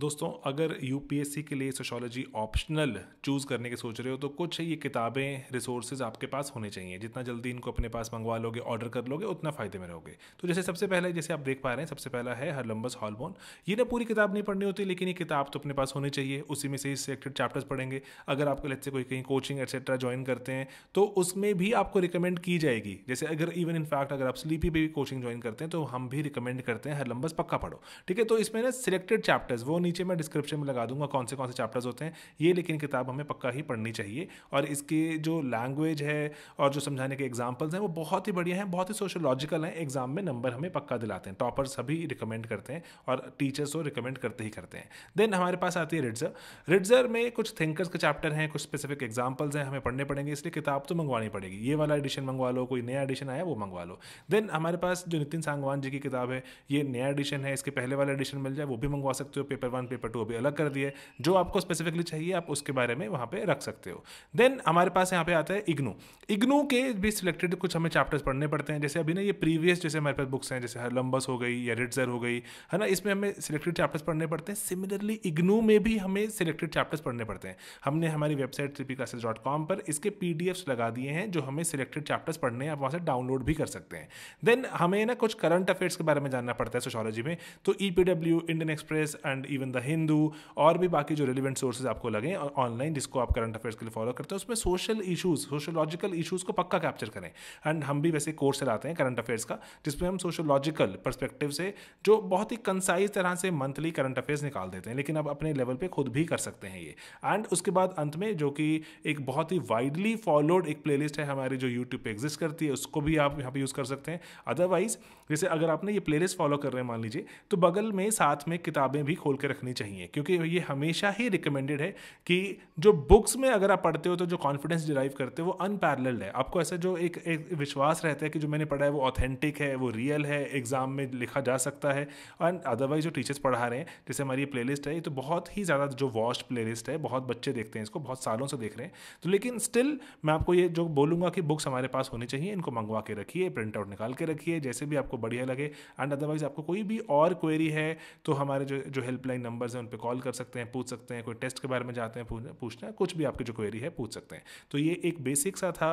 दोस्तों अगर यूपीएससी के लिए सोशोलॉजी ऑप्शनल चूज़ करने के सोच रहे हो तो कुछ ये किताबें रिसोर्सेज आपके पास होने चाहिए जितना जल्दी इनको अपने पास मंगवा लोगे ऑर्डर कर लोगे उतना फ़ायदे में रहोगे तो जैसे सबसे पहले जैसे आप देख पा रहे हैं सबसे पहला है हरलम्बस हॉलबोन ये ना पूरी किताब नहीं पढ़नी होती लेकिन ये किताब तो अपने पास होनी चाहिए उसी में से ही सिलेक्टेड चैप्टर्स पढ़ेंगे अगर आपको लेट से कोई कहीं कोचिंग एक्सेट्रा ज्वाइन करते हैं तो उसमें भी आपको रिकमेंड की जाएगी जैसे अगर इवन इनफैक्ट अगर आप स्लीपी भी कोचिंग ज्वाइन करते हैं तो हम भी रिकमेंड करते हैं हरलम्बस पक्का पढ़ो ठीक है तो इसमें ना सिलेक्टेड चैप्टर्स वो नहीं नीचे मैं डिस्क्रिप्शन में लगा दूंगा कौन से कौन से चैप्टर्स होते हैं ये लेकिन किताब हमें पक्का ही पढ़नी चाहिए और इसके जो लैंग्वेज है और जो समझाने के एग्जाम्पल्स हैं वो बहुत ही बढ़िया हैं बहुत ही सोशोलॉजिकल हैं एग्जाम में नंबर हमें पक्का दिलाते हैं टॉपर सभी रिकमेंड करते हैं और टीचर्स को रिकमेंड करते ही करते हैं देन हमारे पास आती है रिड्जर रिड्जर में कुछ थिंकर्स के चैप्टर हैं कुछ स्पेसिफिक एग्जाम्पल्स हैं हमें पढ़ने पड़ेंगे इसलिए किताब तो मंगवानी पड़ेगी ये वाला एडिशन मंगवा लो कोई नया एडिशन आया वो मंगवा लो देन हमारे पास जो नितिन सांगवान जी की किताब है ये नया एडिशन है इसके पहले वाला एडिशन मिल जाए वो भी मंगवा सकते हो पेपर वन पेपर टू अभी अलग कर दिए जो आपको स्पेसिफिकली चाहिए आप उसके बारे में वहाँ पर रख सकते हो देन हमारे पास यहाँ पे आता है इग्नू इग्नू के भी सिलेक्टेड कुछ हमें चैप्टर्स पढ़ने पड़ते हैं जैसे अभी ना ये प्रीवियस जैसे हमारे पास बुक्स हैं जैसे लंबस हो गई या रिटजर हो गई है ना इसमें हमें सिलेक्टेड चैप्टर्स पढ़ने पड़ते हैं सिमिलरली इग्नू में भी हमें सिलेक्टेड चैप्टर्स पढ़ने पड़ते हैं हमने हमारी वेबसाइट ट्रिपी डॉट कॉम पर इसके पी लगा दिए हैं जो हमें सिलेक्टेड चैप्टर्स पढ़ने हैं आप वहाँ से डाउनलोड भी कर सकते हैं देन हमें ना कुछ करंट अफेयर्स के बारे में जानना पड़ता है सोशोलॉजी में तो E P W Indian Express and E even the Hindu और भी बाकी जो रेलिवेंट सोर्सेज आपको लगे ऑनलाइन जिसको आप करंट अफेयर्स के लिए फॉलो करते हैं उसमें सोशल इशूज़ सोशोलॉजिकल इशूज़ को पक्का कैप्चर करें एंड हम भी वैसे कोर्स चलाते हैं करंट अफेयर्स का जिसमें हम सोशोलॉजिकल परस्पेक्टिव से जो बहुत ही कंसाइज तरह से मंथली करंट अफेयर्स निकाल देते हैं लेकिन आप अपने लेवल पर खुद भी कर सकते हैं ये एंड उसके बाद अंत में जो कि एक बहुत ही वाइडली फॉलोड एक प्लेलिस्ट है हमारी जो यूट्यूब पर एग्जिस्ट करती है उसको भी आप यहाँ पर यूज़ कर सकते हैं अदरवाइज जैसे अगर आपने ये प्लेलिस्ट फॉलो कर रहे हैं मान लीजिए तो बगल में साथ में किताबें भी खोल कर रखनी चाहिए क्योंकि ये हमेशा ही रिकमेंडेड है कि जो बुक्स में अगर आप पढ़ते हो तो जो कॉन्फिडेंस डिराइव करते हो वो अनपैरल्ड है आपको ऐसा जो एक, एक विश्वास रहता है कि जो मैंने पढ़ा है वो ऑथेंटिक है वो रियल है एग्जाम में लिखा जा सकता है एंड अदरवाइज जो टीचर्स पढ़ा रहे हैं जैसे हमारी प्ले लिस्ट है ये तो बहुत ही ज़्यादा जो वॉश्ड प्ले लिस्ट है बहुत बच्चे देखते हैं इसको बहुत सालों से देख रहे हैं तो लेकिन स्टिल मैं आपको ये जो बोलूँगा कि बुक्स हमारे पास होनी चाहिए इनको मंगवा के रखिए प्रिंट आउट निकाल के रखिए जैसे भी आपको बढ़िया लगे एंड अदरवाइज आपको कोई भी और क्वेरी है तो हमारे जो जो हेल्पलाइन हेल्पलाइन नंबर्स हैं उन पर कॉल कर सकते हैं पूछ सकते हैं कोई टेस्ट के बारे में जाते हैं पूछना कुछ भी आपकी जो क्वेरी है पूछ सकते हैं तो ये एक बेसिक सा था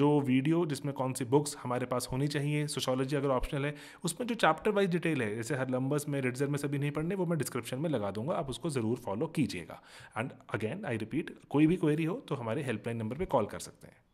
जो वीडियो जिसमें कौन सी बुक्स हमारे पास होनी चाहिए सोशोलॉजी अगर ऑप्शनल है उसमें जो चैप्टर वाइज डिटेल है जैसे हर लंबर्स में रिडजर में सभी नहीं पढ़ने वो मैं डिस्क्रिप्शन में लगा दूंगा आप उसको ज़रूर फॉलो कीजिएगा एंड अगेन आई रिपीट कोई भी क्वेरी हो तो हमारे हेल्पलाइन नंबर पर कॉल कर सकते हैं